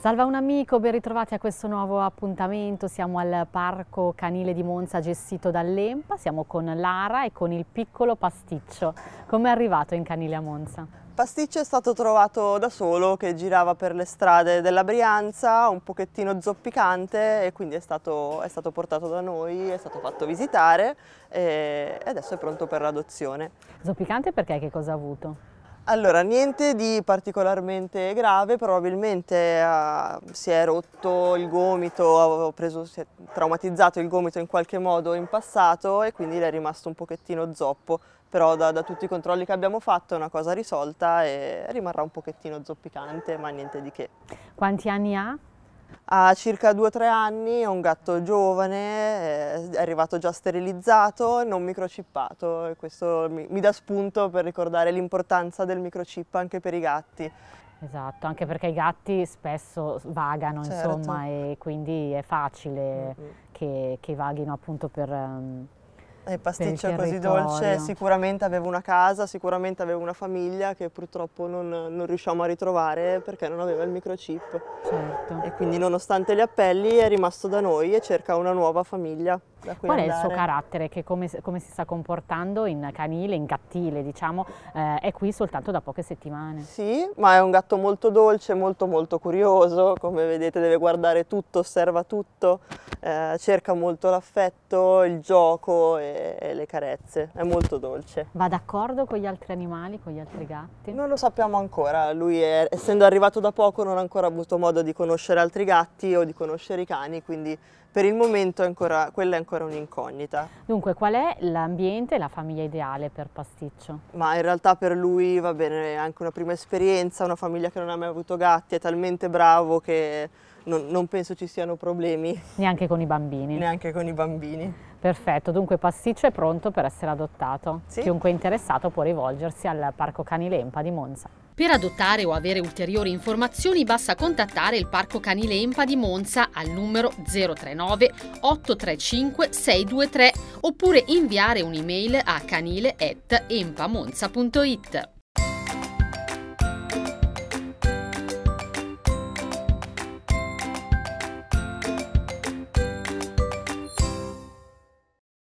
Salva un amico, ben ritrovati a questo nuovo appuntamento. Siamo al Parco Canile di Monza gestito dall'EMPA, siamo con Lara e con il piccolo pasticcio. Come è arrivato in canile a Monza? pasticcio è stato trovato da solo che girava per le strade della Brianza, un pochettino zoppicante e quindi è stato, è stato portato da noi, è stato fatto visitare e adesso è pronto per l'adozione. Zoppicante perché che cosa ha avuto? Allora, niente di particolarmente grave, probabilmente uh, si è rotto il gomito, avevo preso, si è traumatizzato il gomito in qualche modo in passato e quindi le è rimasto un pochettino zoppo, però da, da, tutti i controlli che abbiamo fatto è una cosa risolta e rimarrà un pochettino zoppicante, ma niente di che. Quanti anni ha? Ha circa 2-3 anni, è un gatto giovane, eh, è arrivato già sterilizzato, non microchippato e questo mi, mi dà spunto per ricordare l'importanza del microchip anche per i gatti. Esatto, anche perché i gatti spesso vagano, certo. insomma, e quindi è facile mm -hmm. che, che, vaghino appunto per, ehm, il pasticcio così dolce, sicuramente avevo una casa, sicuramente avevo una famiglia che purtroppo non, non riusciamo a ritrovare perché non aveva il microchip. Certo. E quindi nonostante gli appelli è rimasto da noi e cerca una nuova famiglia. Qual andare. è il suo carattere, che come, come, si sta comportando in canile, in gattile diciamo, eh, è qui soltanto da poche settimane? Sì, ma è un gatto molto dolce, molto molto curioso, come vedete deve guardare tutto, osserva tutto, eh, cerca molto l'affetto, il gioco e e, le carezze, è molto dolce. Va d'accordo con gli altri animali, con gli altri gatti? Non lo sappiamo ancora, lui è, essendo arrivato da poco non ha ancora avuto modo di conoscere altri gatti o di conoscere i cani, quindi per il momento è ancora, quella è ancora un'incognita. Dunque, qual è l'ambiente e la famiglia ideale per Pasticcio? Ma in realtà per lui va bene anche una prima esperienza, una famiglia che non ha mai avuto gatti, è talmente bravo che non, non penso ci siano problemi. Neanche con i bambini? Neanche con i bambini. Perfetto, dunque Pasticcio è pronto per essere adottato. Sì. Chiunque è interessato può rivolgersi al Parco Cani Lempa di Monza. Per adottare o avere ulteriori informazioni basta contattare il Parco Cani Lempa di Monza al numero 039 835 623 oppure inviare un'email a canile.empamonza.it.